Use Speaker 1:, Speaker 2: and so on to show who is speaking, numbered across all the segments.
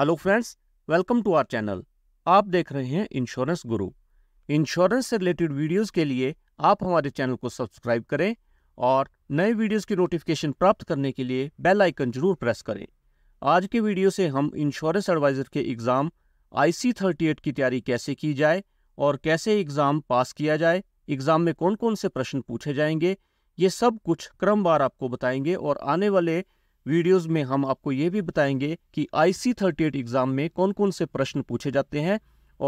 Speaker 1: hello friends welcome to our channel आप देख रहे हैं इंश्योरेंस गुरु इंश्योरेंस से रिलेटेड वीडियोस के लिए आप हमारे चैनल को सब्सक्राइब करें और नए वीडियोस की नोटिफिकेशन प्राप्त करने के लिए बेल आइकन जरूर प्रेस करें आज के वीडियो से हम इंश्योरेंस एडवाइज़र के एग्ज़ाम आई सी की तैयारी कैसे की जाए और कैसे एग्ज़ाम पास किया जाए एग्ज़ाम में कौन कौन से प्रश्न पूछे जाएंगे ये सब कुछ क्रमवार आपको बताएंगे और आने वाले वीडियोस में हम आपको ये भी बताएंगे कि आईसी एट एग्जाम में कौन कौन से प्रश्न पूछे जाते हैं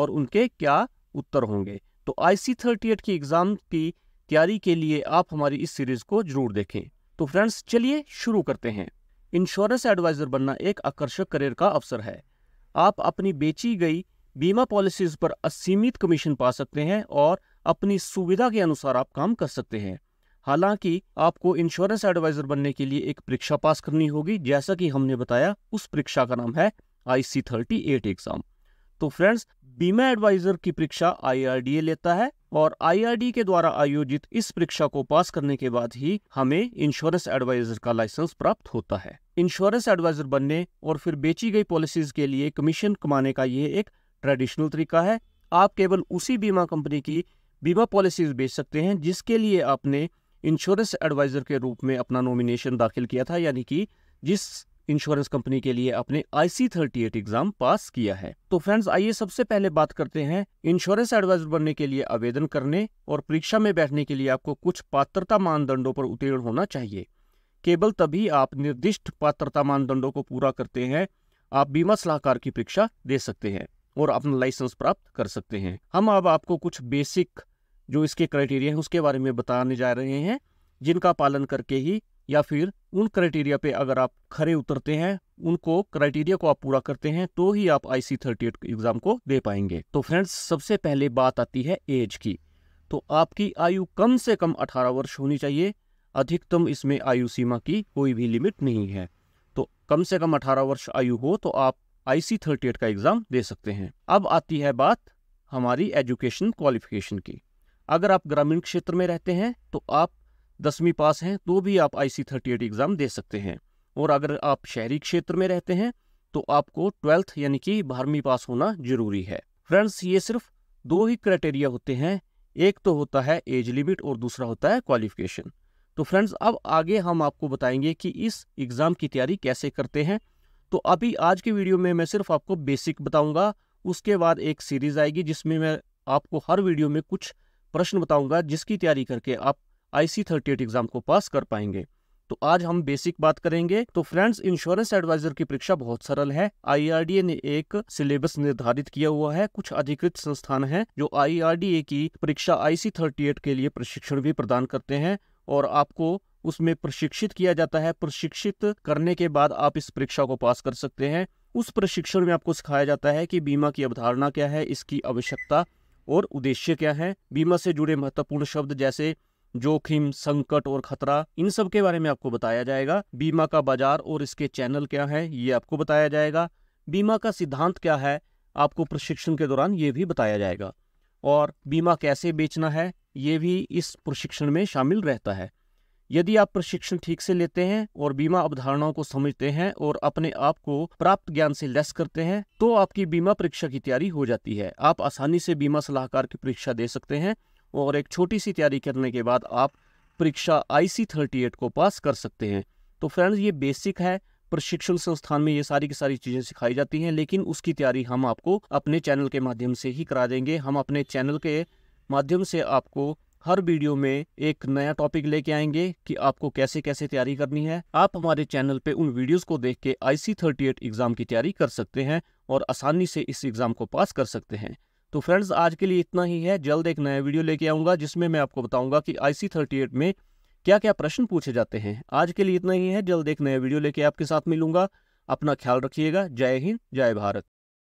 Speaker 1: और उनके क्या उत्तर होंगे तो आईसी एट की एग्जाम की तैयारी के लिए आप हमारी इस सीरीज को जरूर देखें तो फ्रेंड्स चलिए शुरू करते हैं इंश्योरेंस एडवाइजर बनना एक आकर्षक करियर का अवसर है आप अपनी बेची गई बीमा पॉलिसीज पर असीमित कमीशन पा सकते हैं और अपनी सुविधा के अनुसार आप काम कर सकते हैं हालांकि आपको इंश्योरेंस एडवाइजर बनने के लिए एक परीक्षा पास करनी होगी जैसा कि हमने बताया उस परीक्षा का नाम है I C thirty eight exam तो फ्रेंड्स बीमा एडवाइजर की परीक्षा आई लेता है और आई के द्वारा आयोजित इस परीक्षा को पास करने के बाद ही हमें इंश्योरेंस एडवाइजर का लाइसेंस प्राप्त होता है इंश्योरेंस एडवाइजर बनने और फिर बेची गई पॉलिसीज के लिए कमीशन कमाने का यह एक ट्रेडिशनल तरीका है आप केवल उसी बीमा कंपनी की बीमा पॉलिसीज बेच सकते हैं जिसके लिए आपने इंश्योरेंस एडवाइज़र के रूप में अपना नॉमिनेशन दाखिल किया था यानी कि जिस इंश्योरेंस कंपनी के लिए आपने I C thirty eight exam pass किया है तो फ्रेंड्स आइए सबसे पहले बात करते हैं इंश्योरेंस एडवाइजर बनने के लिए आवेदन करने और परीक्षा में बैठने के लिए आपको कुछ पात्रता मानदंडों पर उत्तीर्ण होना चाहिए केवल तभी आप निर्दिष्ट पात्रता मानदंडों को पूरा करते हैं आप बीमा सलाहकार की परीक्षा दे सकते हैं और अपना लाइसेंस प्राप्त कर सकते हैं हम अब आपको कुछ बेसिक जो इसके क्राइटेरिया हैं उसके बारे में बताने जा रहे हैं जिनका पालन करके ही या फिर उन क्राइटेरिया पे अगर आप खरे उतरते हैं उनको क्राइटेरिया को आप पूरा करते हैं तो ही आप I C thirty eight exam को दे पाएंगे तो फ्रेंड्स सबसे पहले बात आती है एज की तो आपकी आयु कम से कम अठारह वर्ष होनी चाहिए अधिकतम इसमें आयु सीमा की कोई भी लिमिट नहीं है तो कम से कम अठारह वर्ष आयु हो तो आप आई सी थर्टी एट का एग्ज़ाम दे सकते हैं अब आती है बात हमारी एजुकेशन क्वालिफिकेशन की अगर आप ग्रामीण क्षेत्र में रहते हैं तो आप दसवीं पास हैं तो भी आप I C thirty eight exam दे सकते हैं और अगर आप शहरी क्षेत्र में रहते हैं तो आपको ट्वेल्थ यानी कि बारहवीं पास होना जरूरी है फ्रेंड्स ये सिर्फ दो ही क्राइटेरिया होते हैं एक तो होता है एज लिमिट और दूसरा होता है क्वालिफिकेशन तो फ्रेंड्स अब आगे हम आपको बताएंगे कि इस एग्ज़ाम की तैयारी कैसे करते हैं तो अभी आज की वीडियो में मैं सिर्फ आपको बेसिक बताऊंगा उसके बाद एक सीरीज़ आएगी जिसमें मैं आपको हर वीडियो में कुछ प्रश्न बताऊंगा जिसकी तैयारी करके आप आईसी थर्टी एट एग्जाम को पास कर पाएंगे तो आज हम बेसिक बात करेंगे तो फ्रेंड्स इंश्योरेंस एडवाइजर की परीक्षा बहुत सरल है आई e ने एक सिलेबस निर्धारित किया हुआ है कुछ अधिकृत संस्थान हैं जो आई e की परीक्षा आईसी एट के लिए प्रशिक्षण भी प्रदान करते हैं और आपको उसमें प्रशिक्षित किया जाता है प्रशिक्षित करने के बाद आप इस परीक्षा को पास कर सकते हैं उस प्रशिक्षण में आपको सिखाया जाता है कि बीमा की अवधारणा क्या है इसकी आवश्यकता और उद्देश्य क्या है बीमा से जुड़े महत्वपूर्ण शब्द जैसे जोखिम संकट और खतरा इन सब के बारे में आपको बताया जाएगा बीमा का बाजार और इसके चैनल क्या है ये आपको बताया जाएगा बीमा का सिद्धांत क्या है आपको प्रशिक्षण के दौरान ये भी बताया जाएगा और बीमा कैसे बेचना है ये भी इस प्रशिक्षण में शामिल रहता है यदि आप प्रशिक्षण ठीक से लेते हैं और बीमा अवधारणाओं को समझते हैं और अपने आप को प्राप्त ज्ञान से लेस करते हैं तो आपकी बीमा परीक्षा की तैयारी हो जाती है आप आसानी से बीमा सलाहकार की परीक्षा दे सकते हैं और एक छोटी सी तैयारी करने के बाद आप परीक्षा आई सी थर्टी एट को पास कर सकते हैं तो फ्रेंड्स ये बेसिक है प्रशिक्षण संस्थान में ये सारी की सारी चीज़ें सिखाई जाती हैं लेकिन उसकी तैयारी हम आपको अपने चैनल के माध्यम से ही करा देंगे हम अपने चैनल के माध्यम से आपको हर वीडियो में एक नया टॉपिक लेके आएंगे कि आपको कैसे कैसे तैयारी करनी है आप हमारे चैनल पे उन वीडियोस को देख के आईसी थर्टी एट एग्जाम की तैयारी कर सकते हैं और आसानी से इस एग्जाम को पास कर सकते हैं तो फ्रेंड्स आज के लिए इतना ही है जल्द एक नया वीडियो लेके आऊंगा जिसमें मैं आपको बताऊंगा कि आईसी थर्टी एट में क्या क्या प्रश्न पूछे जाते हैं आज के लिए इतना ही है जल्द एक नया वीडियो लेके आपके साथ मिलूंगा अपना ख्याल रखिएगा जय हिंद जय भारत